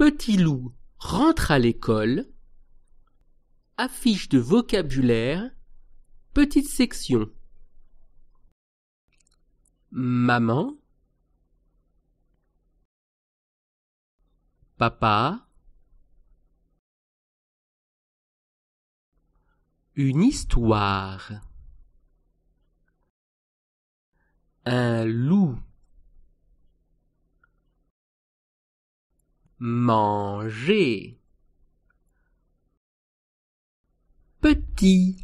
Petit loup rentre à l'école. Affiche de vocabulaire. Petite section. Maman. Papa. Une histoire. Un loup. Manger. Petit.